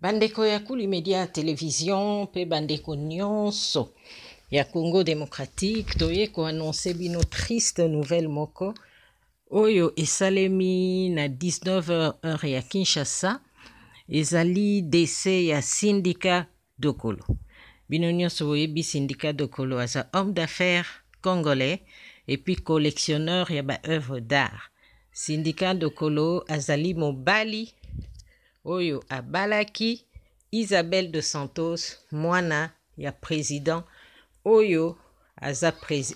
bandeko ya média télévision televizio pe bandeko nyonso ya congo démocratique toye annoncé bino triste nouvelle moko oyo esalemi na 19 h ya kinshasa ezali dese ya syndica dokolo bino nyonso bi syndicat dokolo Asa homme d'affaires congolais et puis collectionneur ya œuvre d'art Syndica dokolo azali mobali oyo abalaki isabelle de santos mwana a président oyo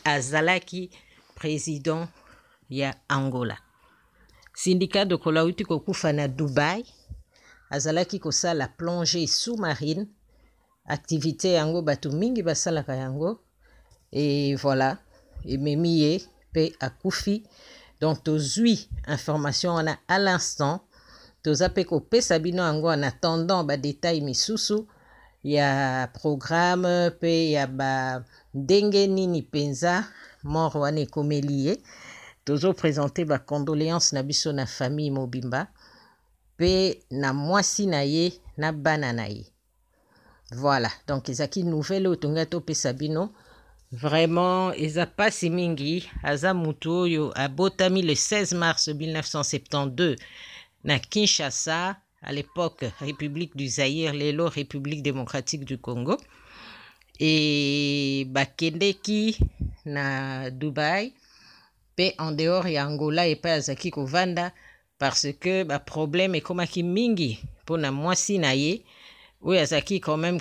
azalaki président ya angola syndicat de Kolaouti Kokufana Dubaï. Azalaki azalaki la plongée sous-marine activité Ango et mingi basalaka yango et voilà à Koufi dont donc informations on a à l'instant toza mpe Pesabino bino en attendant misusu ya programme mpe ya bandenge nini penza mort wana ekomeli ye tozopresente bacondoléance na biso na famille mobimba Pe na mwasi na ye na bana na ye voilà donc ezalaki nouvelle oyo tongai topesa vraiment eza mpasi mingi aza motu oyo abotami le 16 mars 1972 na Kinshasa, à l'époque République du Zaïre, lélo République démocratique du Congo, et bakendeki na Dubaï, pe en dehors ya Angola et pas Azaki kovanda parce que bah, problème ki mingi Pona mwasi na ye oui azalaki quand même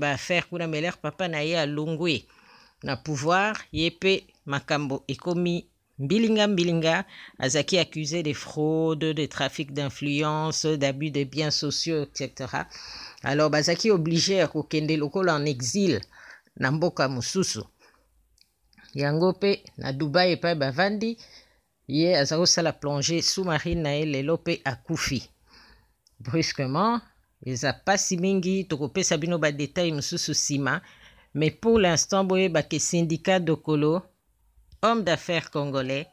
ba faire kuna melere papa na ye alongwe na pouvoir ye pe makambo ekomi Bilinga Bilinga Azaki euh, accusé de fraudes, de trafic d'influence, d'abus de biens sociaux, etc. Alors Bazaki obligé à kokende lokola en exil Namboka mboka Yangope, Dubaï, na Dubai epai bavandi ye à sala plongée sous-marine na à Koufi. Brusquement, akufi. Brusquement pas si mingi Sabino bino badetail mosusu Sima, mais pour l'instant ba ke syndicat dokolo homme d'affaires congolais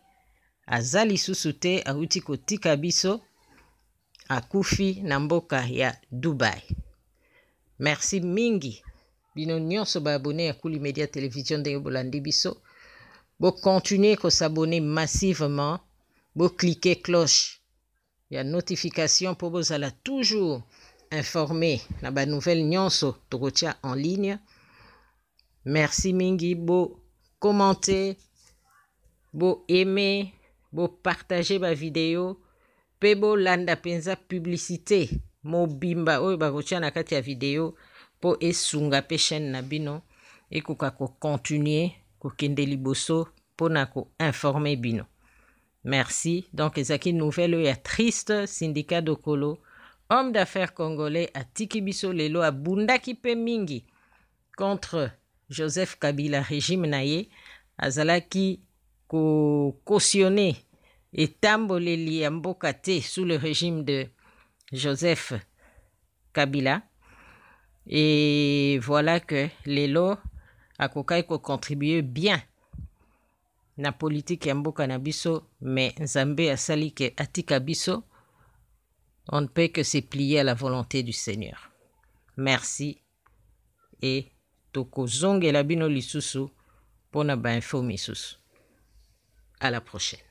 Zali zali te awuti kotika biso à Namboka namboka ya dubaï merci mingi bino ba baabone à Kouli media television de Yobolandi biso ko s'abonner massivement cliquer cloche ya notification pour vous la toujours la na nouvelle nyonso tokotia en ligne merci mingi commenter bo aimer, bo partager ma vidéo, pe bo landa penza publicité mobimba oyo bakotia na kati ya video Po esunga pe chaîne et bino ko kocontinue kokende liboso nako informer bino merci donc ezaki nouvelle triste syndicat dokolo homme d'affaires congolais à biso lelo à pe mingi contre joseph kabila régime na azalaki cautionné et les Ambokate sous le régime de Joseph Kabila. Et voilà que les Lelo akokai ko contribué bien na politique ya mais Nzambe a sali que Atikabiso, on ne peut que se plier à la volonté du Seigneur. Merci et tokozongela bino lisusu pour bainfo misusu à la prochaine.